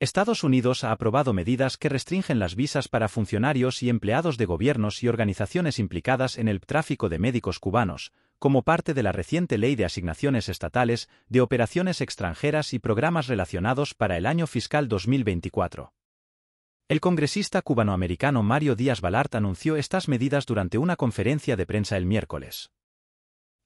Estados Unidos ha aprobado medidas que restringen las visas para funcionarios y empleados de gobiernos y organizaciones implicadas en el tráfico de médicos cubanos, como parte de la reciente Ley de Asignaciones Estatales de Operaciones Extranjeras y Programas Relacionados para el año fiscal 2024. El congresista cubanoamericano Mario Díaz Balart anunció estas medidas durante una conferencia de prensa el miércoles.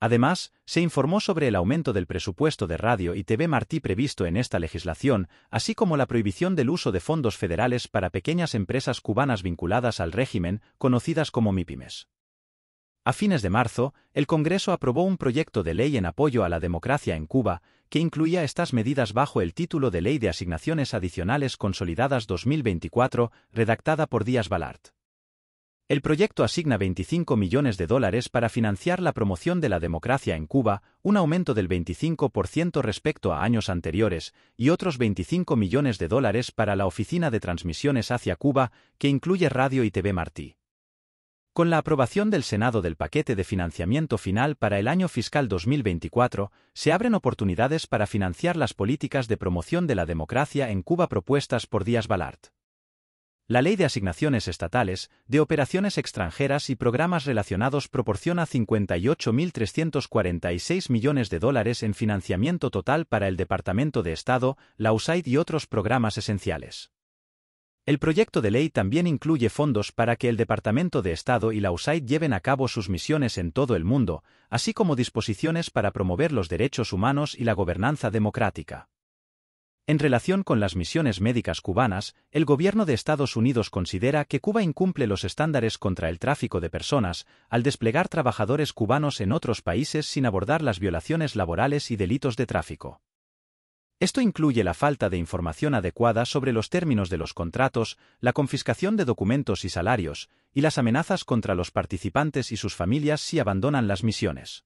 Además, se informó sobre el aumento del presupuesto de radio y TV Martí previsto en esta legislación, así como la prohibición del uso de fondos federales para pequeñas empresas cubanas vinculadas al régimen, conocidas como MIPIMES. A fines de marzo, el Congreso aprobó un proyecto de ley en apoyo a la democracia en Cuba, que incluía estas medidas bajo el título de Ley de Asignaciones Adicionales Consolidadas 2024, redactada por Díaz Balart. El proyecto asigna 25 millones de dólares para financiar la promoción de la democracia en Cuba, un aumento del 25% respecto a años anteriores, y otros 25 millones de dólares para la Oficina de Transmisiones hacia Cuba, que incluye Radio y TV Martí. Con la aprobación del Senado del paquete de financiamiento final para el año fiscal 2024, se abren oportunidades para financiar las políticas de promoción de la democracia en Cuba propuestas por Díaz Balart. La Ley de Asignaciones Estatales, de Operaciones Extranjeras y Programas Relacionados proporciona 58.346 millones de dólares en financiamiento total para el Departamento de Estado, la USAID y otros programas esenciales. El proyecto de ley también incluye fondos para que el Departamento de Estado y la USAID lleven a cabo sus misiones en todo el mundo, así como disposiciones para promover los derechos humanos y la gobernanza democrática. En relación con las misiones médicas cubanas, el gobierno de Estados Unidos considera que Cuba incumple los estándares contra el tráfico de personas al desplegar trabajadores cubanos en otros países sin abordar las violaciones laborales y delitos de tráfico. Esto incluye la falta de información adecuada sobre los términos de los contratos, la confiscación de documentos y salarios, y las amenazas contra los participantes y sus familias si abandonan las misiones.